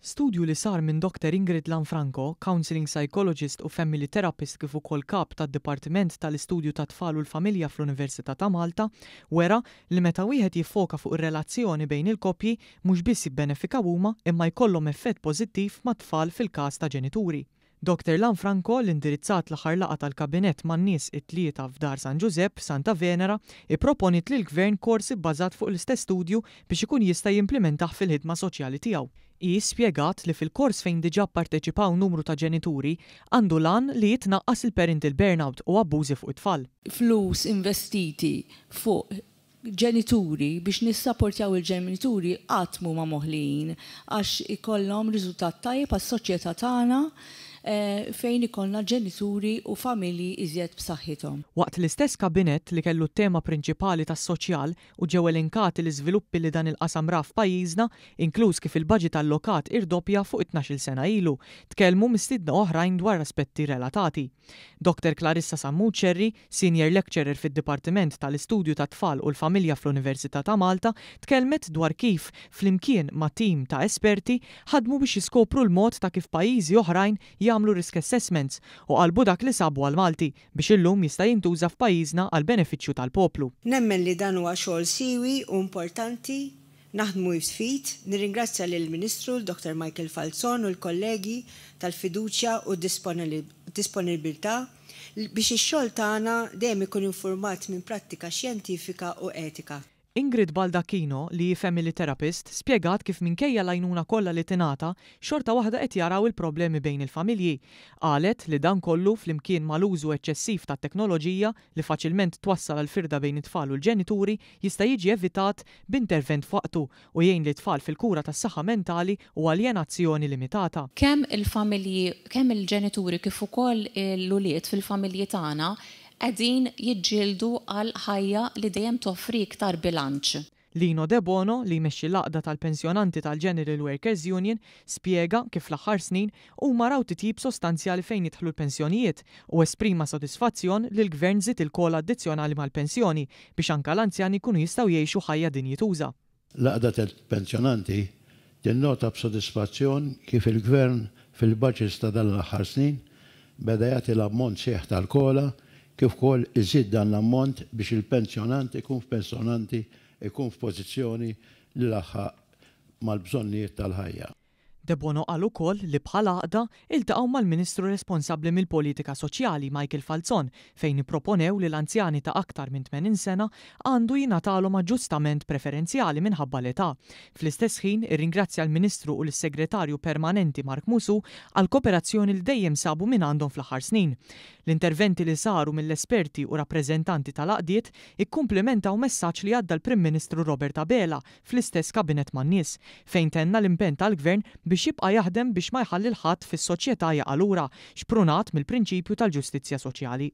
Studju li sar minn Dr. Ingrid Lanfranco, counseling psychologist u family therapist kif ukoll kap tad Dipartiment tal-Istudju ta' Tfal u l-Familja fl-Università ta' Malta, wera li meta wieħed jiffoka fuq ir-relazzjoni bejn il-koppji mhux biss jibbenefikaw huma imma jkollhom effett pożittiv mat-tfal fil-każ ta' ġenituri. Dr. Lanfranco l-indirizzat l-aħħar laqa tal-kabinett man nies it-tlieta f'dar San Giuseppe, Santa Venera, ipproponit l gvern korsi bbażat fuq l-istess studju biex ikun jista' jimplementaħ fil-ħidma soċjali tiegħu. I spjegat li fil-kors fejn diġà parteċipaw numru ta' ġenituri għandu lan li jitnaqqas il-parental burnout u abbużi fuq it-tfal. Flus investiti fuq ġenituri biex nissapportjaw il-ġenituri għatmu ma moħlin għax ikollhom riżultat tajjeb għas-soċjetà tagħna Eh, fejn ikollna ġenituri u familji iżjed b'saħħithom. Waqt l-istess kabinet li kellu tema prinċipali tas soċjal u ġew elenkati l-iżviluppi li dan il-qasam raf pajjiżna, inkluż kif il-baġit allokat irdoppja fuq 12 sena ilu, tkellmu mistidna oħrajn dwar aspetti relatati. Dr. Clarissa Sammuċerri, Senior Lecturer fid-Dipartiment tal-Istudju ta tfal u l-Familja fl-Università ta' Malta, tkellmet dwar kif flimkien ma' tim ta' esperti ħadmu biex jiskopru l-mod ta' kif pajjiżi oħrajn jgħu jagħmlu risk assessments u qalbu dak li sabu għal-Malti biex illum jista' jintuża f'pajjiżna għal benefiċċju tal-poplu. Nemmen li dan huwa xogħol siwi u importanti naħdmu jifsfit, nirringrazzja l-Ministru, l-Dr. Michael Falzon u l-kollegi tal-fiduċja u disponibilità biex ix-xogħol tagħna dejjem ikun infurmat minn prattika xjentifika u etika. Ingrid Baldacchino li family therapist spiegat kif minkejja lajnuna kollha li tingħata xorta waħda qed jaraw il-problemi bejn il-familji. Qalet li dan kollu flimkien mal-użu eċċessiv ta' teknoloġija li faċilment twassal għal firda bejn it-tfal u l-ġenituri jista' jiġi evitat b'intervent faqtu u jgħin li tfal fil-kura tas saħħa mentali u aljenazzjoni limitata. Kemm il-familji, kemm il-ġenituri kif ukoll l-uliet fil-familji tagħna qegħdin jidġildu għal ħajja li dejjem toffri iktar bilanċ. Lino De Bono, li mexxi laqda tal-pensjonanti tal-General Workers Union, spiega kif l-aħħar snin u maraw titjib sostanzjali fejn jitħlu l-pensjonijiet u esprima sodisfazzjon li l-gvern zit il-kola addizzjonali mal-pensjoni biex anka l-anzjani kunu jistaw jiexu ħajja din jituża. Laqda tal-pensjonanti tinnota b'sodisfazzjon kif il-gvern fil-budgets ta' dal-aħħar snin beda jagħti l-ammont sieħ tal-kola kif ukoll iżid dan l-ammont biex il-pensjonant ikun f'pensjonanti ikun f'pożizzjoni l laħħa mal-bżonnijiet tal-ħajja. Debono qal ukoll li bħala għaqda iltaqgħu mal-Ministru responsabbli mill-Politika Soċjali Michael Falzon fejn proponew li l-anzjani ta' aktar minn 80 sena għandu jingħatalhom aġġustament preferenzjali minħabba l-età. Fl-istess ħin irringrazzja l-Ministru u l-Segretarju Permanenti Mark Musu għal kooperazzjoni l dejjem sabu minn għandhom fl-aħħar snin. L-interventi li saru mill-esperti u rappreżentanti tal-qdiet ikkumplementaw messaġġ li għadda l-Prim Ministru Robert Abela fl-istess kabinet man-nies fejn tenna l impent tal-Gvern biex biex jibqa' jaħdem biex ma jħalli ħadd fis-soċjetà jaqalura xprunat mill-prinċipju tal-ġustizzja soċjali.